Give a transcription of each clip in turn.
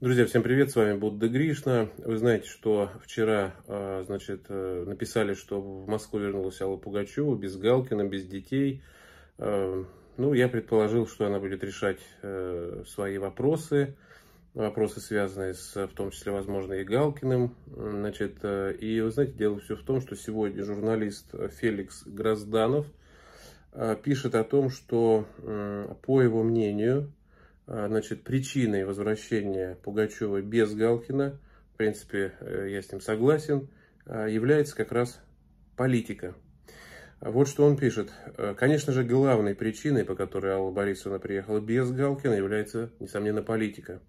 Друзья, всем привет, с вами Будда Гришна. Вы знаете, что вчера а, значит, э, написали, что в Москву вернулась Алла Пугачева без Галкина, без детей. Э, ну, я предположил, что она будет решать э, свои вопросы, вопросы, связанные с, в том числе, возможно, и Галкиным. Значит, и, вы знаете, дело все в том, что сегодня журналист Феликс Грозданов пишет о том, что, по его мнению, а, значит, причиной возвращения Пугачева без Галкина, в принципе, э, я с ним согласен, а, является как раз политика. Вот что он пишет. «Э, конечно же, главной причиной, по которой Алла Борисовна приехала без Галкина, является, несомненно, политика.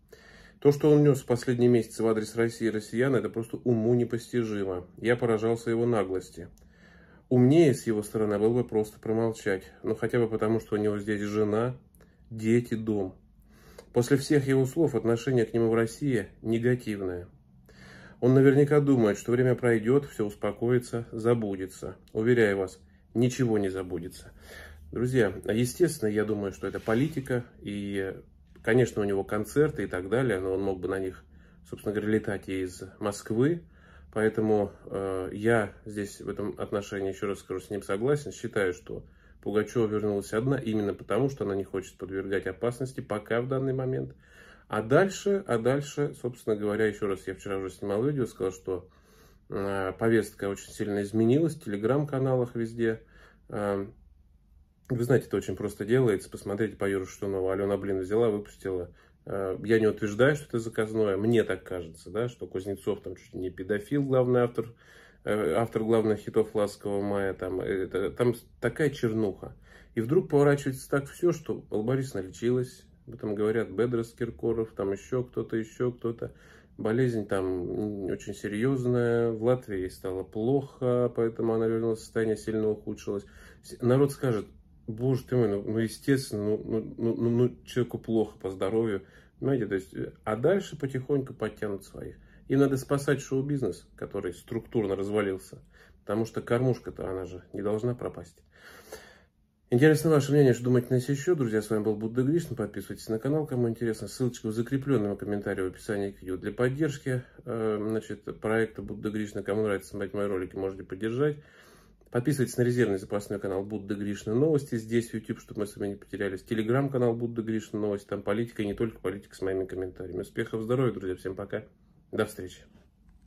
То, что он нес в последние месяцы в адрес России и россиян, это просто уму непостижимо. Я поражался его наглости. Умнее с его стороны было бы просто промолчать. но ну, хотя бы потому, что у него здесь жена, дети, дом – После всех его слов отношение к нему в России негативное. Он наверняка думает, что время пройдет, все успокоится, забудется. Уверяю вас, ничего не забудется. Друзья, а естественно, я думаю, что это политика, и, конечно, у него концерты и так далее, но он мог бы на них, собственно говоря, летать и из Москвы, поэтому э, я здесь в этом отношении, еще раз скажу, с ним согласен, считаю, что Пугачева вернулась одна именно потому, что она не хочет подвергать опасности пока в данный момент. А дальше, а дальше, собственно говоря, еще раз, я вчера уже снимал видео, сказал, что э, повестка очень сильно изменилась в телеграм-каналах везде. Э, вы знаете, это очень просто делается. Посмотрите по Юру Штунова. Алена Блин взяла, выпустила. Э, я не утверждаю, что это заказное. Мне так кажется, да, что Кузнецов там чуть ли не педофил, главный автор автор главных хитов «Ласкового мая», там, это, там такая чернуха. И вдруг поворачивается так все, что Алла Борисовна лечилась, об говорят Бедрос Киркоров, там еще кто-то, еще кто-то. Болезнь там очень серьезная, в Латвии стало плохо, поэтому она вернулась, состояние сильно ухудшилось. Народ скажет, боже ты мой, ну, ну естественно, ну, ну, ну, ну человеку плохо по здоровью, понимаете, то есть, а дальше потихоньку подтянут своих. И надо спасать шоу-бизнес, который структурно развалился. Потому что кормушка-то, она же не должна пропасть. Интересно ваше мнение, что думаете на нас еще. Друзья, с вами был Будда Гришна. Подписывайтесь на канал, кому интересно. Ссылочка в закрепленном комментарии в описании к видео для поддержки э, значит, проекта Будда Гришна. Кому нравится смотреть мои ролики, можете поддержать. Подписывайтесь на резервный запасной канал Будда Гришна Новости. Здесь YouTube, чтобы мы с вами не потерялись. Телеграм-канал Будда Гришна Новости. Там политика и не только политика с моими комментариями. Успехов, здоровья, друзья. Всем пока. До встречи.